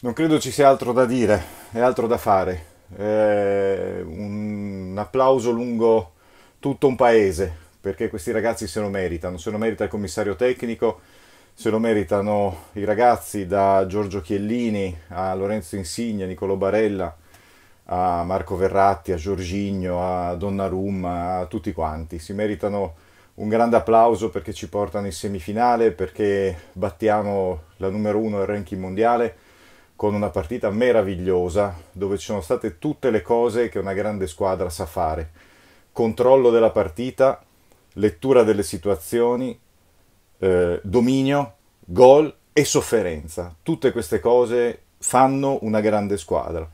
Non credo ci sia altro da dire e altro da fare. Eh, un applauso lungo tutto un paese perché questi ragazzi se lo meritano, se lo merita il commissario tecnico, se lo meritano i ragazzi da Giorgio Chiellini a Lorenzo Insigne, a Nicolo Barella, a Marco Verratti, a Giorgigno, a Donnarumma, a tutti quanti. Si meritano un grande applauso perché ci portano in semifinale, perché battiamo la numero uno del ranking mondiale con una partita meravigliosa dove ci sono state tutte le cose che una grande squadra sa fare. Controllo della partita, lettura delle situazioni, eh, dominio, gol e sofferenza. Tutte queste cose fanno una grande squadra.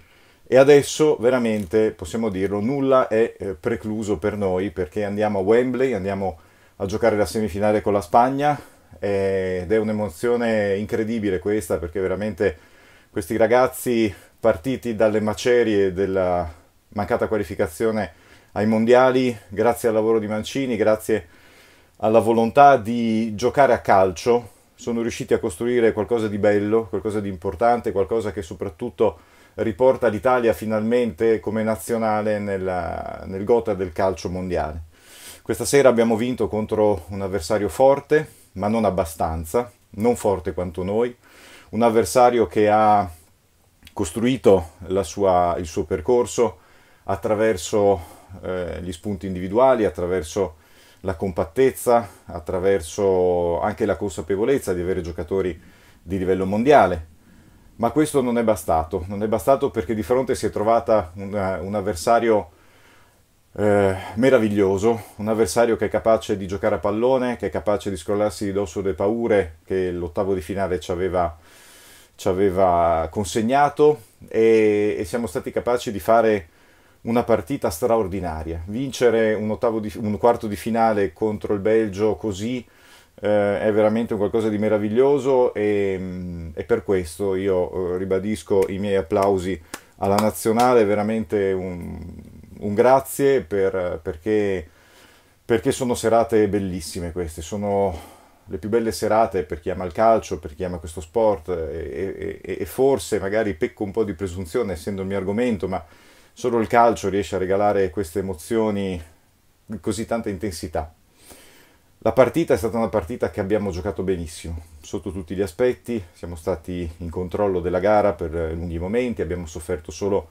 E adesso veramente possiamo dirlo, nulla è eh, precluso per noi perché andiamo a Wembley, andiamo a giocare la semifinale con la Spagna eh, ed è un'emozione incredibile questa perché veramente questi ragazzi partiti dalle macerie della mancata qualificazione ai mondiali, grazie al lavoro di Mancini, grazie alla volontà di giocare a calcio, sono riusciti a costruire qualcosa di bello, qualcosa di importante, qualcosa che soprattutto riporta l'Italia finalmente come nazionale nella, nel gota del calcio mondiale. Questa sera abbiamo vinto contro un avversario forte, ma non abbastanza, non forte quanto noi, un avversario che ha costruito sua, il suo percorso attraverso eh, gli spunti individuali, attraverso la compattezza, attraverso anche la consapevolezza di avere giocatori di livello mondiale. Ma questo non è bastato, non è bastato perché di fronte si è trovata un, un avversario eh, meraviglioso, un avversario che è capace di giocare a pallone, che è capace di scrollarsi di dosso le paure che l'ottavo di finale ci aveva, ci aveva consegnato e, e, siamo stati capaci di fare una partita straordinaria. Vincere un, di, un quarto di finale contro il Belgio così eh, è veramente qualcosa di meraviglioso e, mm, e per questo io eh, ribadisco i miei applausi alla nazionale, veramente un, un grazie per, perché, perché sono serate bellissime queste, sono le più belle serate per chi ama il calcio, per chi ama questo sport e, e, e forse magari pecco un po' di presunzione essendo il mio argomento, ma solo il calcio riesce a regalare queste emozioni di così tanta intensità. La partita è stata una partita che abbiamo giocato benissimo, sotto tutti gli aspetti, siamo stati in controllo della gara per lunghi momenti, abbiamo sofferto solo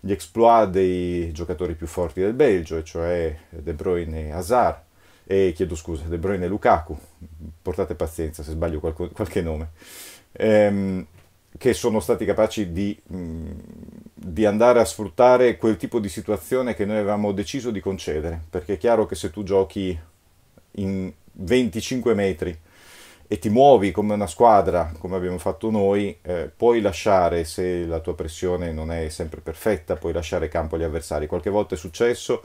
gli exploit dei giocatori più forti del Belgio, cioè De Bruyne e Hazard, e chiedo scusa, De Bruyne e Lukaku, portate pazienza se sbaglio qualco, qualche nome, ehm, che sono stati capaci di, mh, mm, di, andare a sfruttare quel tipo di situazione che noi avevamo deciso di concedere, perché è chiaro che se tu giochi in 25 metri e ti muovi come una squadra, come abbiamo fatto noi, eh, puoi lasciare, se la tua pressione non è sempre perfetta, puoi lasciare campo agli avversari. Qualche volta è successo,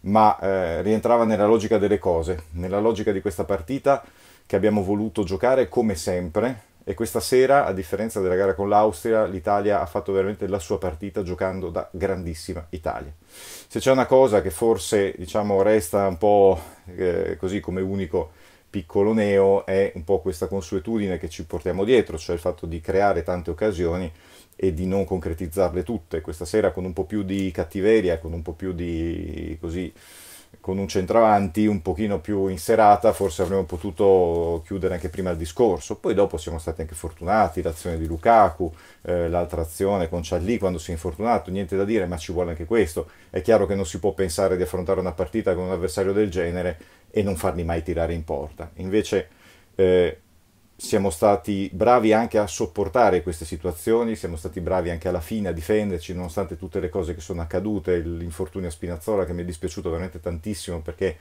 ma eh, rientrava nella logica delle cose, nella logica di questa partita che abbiamo voluto giocare come sempre. E questa sera, a differenza della gara con l'Austria, l'Italia ha fatto veramente la sua partita giocando da grandissima Italia. Se c'è una cosa che forse diciamo, resta un po' eh, così come unico piccolo neo è un po' questa consuetudine che ci portiamo dietro, cioè il fatto di creare tante occasioni e di non concretizzarle tutte. Questa sera con un po' più di cattiveria, con un po' più di così con un centravanti un pochino più in serata, forse avremmo potuto chiudere anche prima il discorso. Poi dopo siamo stati anche fortunati, l'azione di Lukaku, eh, l'altra azione con Charlie quando si è infortunato, niente da dire, ma ci vuole anche questo. È chiaro che non si può pensare di affrontare una partita con un avversario del genere e non farli mai tirare in porta. Invece eh, siamo stati bravi anche a sopportare queste situazioni, siamo stati bravi anche alla fine a difenderci, nonostante tutte le cose che sono accadute, l'infortunio a Spinazzola che mi è dispiaciuto veramente tantissimo perché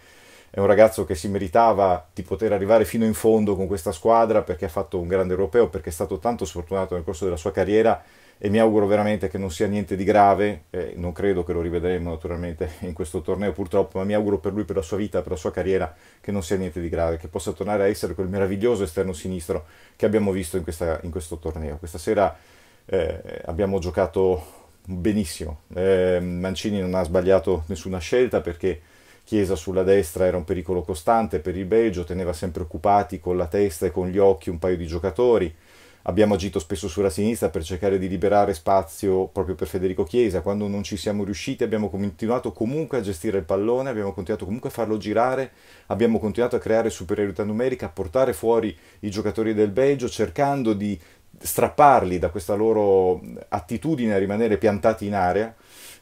è un ragazzo che si meritava di poter arrivare fino in fondo con questa squadra perché ha fatto un grande europeo, perché è stato tanto sfortunato nel corso della sua carriera e mi auguro veramente che non sia niente di grave, eh, non credo che lo rivedremo naturalmente in questo torneo purtroppo, ma mi auguro per lui, per la sua vita, per la sua carriera, che non sia niente di grave, che possa tornare a essere quel meraviglioso esterno sinistro che abbiamo visto in, questa, in questo torneo. Questa sera eh, abbiamo giocato benissimo, eh, Mancini non ha sbagliato nessuna scelta perché Chiesa sulla destra era un pericolo costante per il Belgio, teneva sempre occupati con la testa e con gli occhi un paio di giocatori, Abbiamo agito spesso sulla sinistra per cercare di liberare spazio proprio per Federico Chiesa, quando non ci siamo riusciti abbiamo continuato comunque a gestire il pallone, abbiamo continuato comunque a farlo girare, abbiamo continuato a creare superiorità numerica, a portare fuori i giocatori del Belgio cercando di strapparli da questa loro attitudine a rimanere piantati in area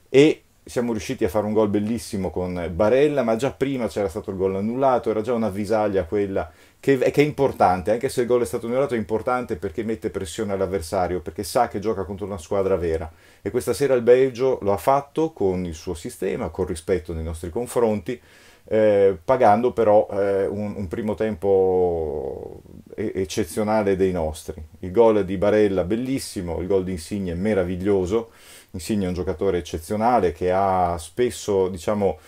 e siamo riusciti a fare un gol bellissimo con Barella, ma già prima c'era stato il gol annullato, era già un'avvisaglia quella che, che, è importante, anche se il gol è stato annullato è importante perché mette pressione all'avversario, perché sa che gioca contro una squadra vera e questa sera il Belgio lo ha fatto con il suo sistema, con rispetto nei nostri confronti, eh, pagando però eh, un, un, primo tempo eccezionale dei nostri. Il gol di Barella bellissimo, il gol di Insigne meraviglioso Insigne è un giocatore eccezionale che ha spesso, diciamo,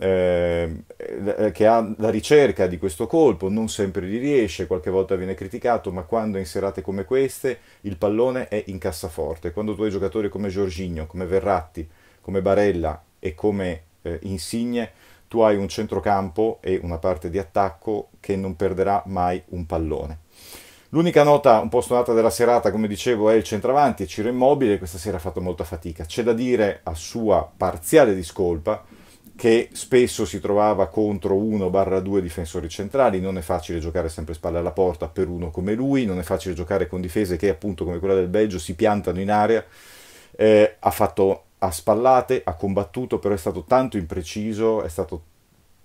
ehm, eh, che ha la ricerca di questo colpo, non sempre gli riesce, qualche volta viene criticato, ma quando in serate come queste il pallone è in cassaforte. Quando tu hai giocatori come Giorginio, come Verratti, come Barella e come eh, Insigne, tu hai un centrocampo e una parte di attacco che non perderà mai un pallone. L'unica nota un po' stonata della serata, come dicevo, è il centravanti, Ciro Immobile, questa sera ha fatto molta fatica. C'è da dire, a sua parziale discolpa, che spesso si trovava contro 1-2 difensori centrali, non è facile giocare sempre spalle alla porta per uno come lui, non è facile giocare con difese che appunto come quella del Belgio si piantano in area, eh, ha fatto a spallate, ha combattuto, però è stato tanto impreciso, è stato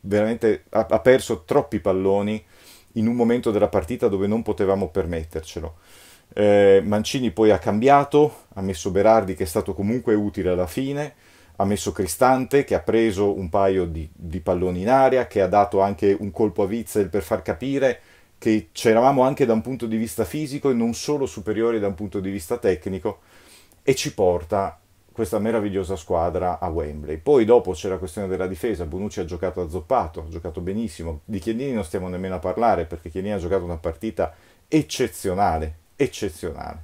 veramente, ha, ha perso troppi palloni in un momento della partita dove non potevamo permettercelo. Eh, Mancini poi ha cambiato, ha messo Berardi che è stato comunque utile alla fine, ha messo Cristante che ha preso un paio di, di palloni in aria, che ha dato anche un colpo a Witzel per far capire che c'eravamo anche da un punto di vista fisico e non solo superiori da un punto di vista tecnico e ci porta questa meravigliosa squadra a Wembley. Poi dopo c'è la questione della difesa, Bonucci ha giocato azzoppato, ha giocato benissimo, di Chiellini non stiamo nemmeno a parlare perché Chiellini ha giocato una partita eccezionale, eccezionale.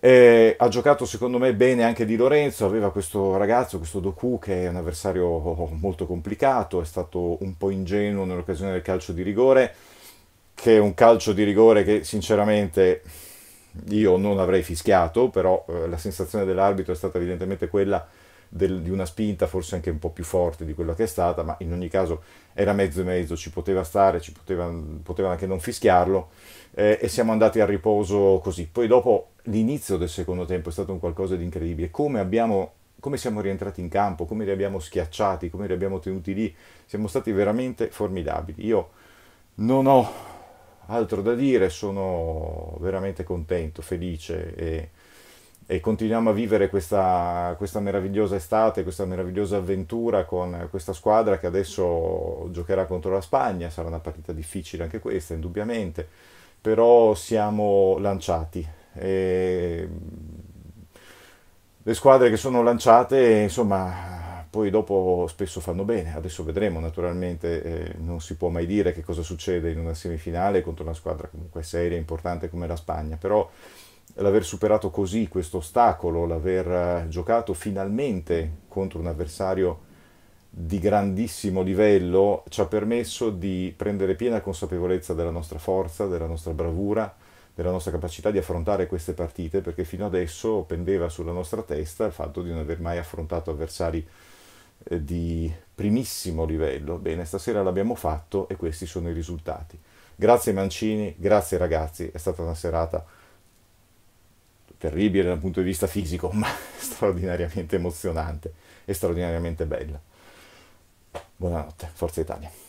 Eh, ha giocato secondo me bene anche Di Lorenzo, aveva questo ragazzo, questo Doku che è un avversario molto complicato, è stato un po' ingenuo nell'occasione del calcio di rigore, che è un calcio di rigore che sinceramente io non avrei fischiato, però eh, la sensazione dell'arbitro è stata evidentemente quella del, di una spinta forse anche un po' più forte di quella che è stata, ma in ogni caso era mezzo e mezzo, ci poteva stare, ci poteva, poteva anche non fischiarlo eh, e siamo andati a riposo così. Poi dopo l'inizio del secondo tempo è stato un qualcosa di incredibile, come abbiamo come siamo rientrati in campo, come li abbiamo schiacciati, come li abbiamo tenuti lì, siamo stati veramente formidabili. Io non ho altro da dire, sono veramente contento, felice e, e continuiamo a vivere questa, questa, meravigliosa estate, questa meravigliosa avventura con questa squadra che adesso giocherà contro la Spagna, sarà una partita difficile anche questa, indubbiamente, però siamo lanciati. E le squadre che sono lanciate, insomma, poi dopo spesso fanno bene, adesso vedremo naturalmente, eh, non si può mai dire che cosa succede in una semifinale contro una squadra comunque seria e importante come la Spagna, però l'aver superato così questo ostacolo, l'aver eh, giocato finalmente contro un avversario di grandissimo livello ci ha permesso di prendere piena consapevolezza della nostra forza, della nostra bravura, della nostra capacità di affrontare queste partite, perché fino adesso pendeva sulla nostra testa il fatto di non aver mai affrontato avversari eh, di primissimo livello. Bene, stasera l'abbiamo fatto e questi sono i risultati. Grazie Mancini, grazie ragazzi, è stata una serata terribile dal punto di vista fisico, ma straordinariamente emozionante e straordinariamente bella. Buonanotte, Forza Italia.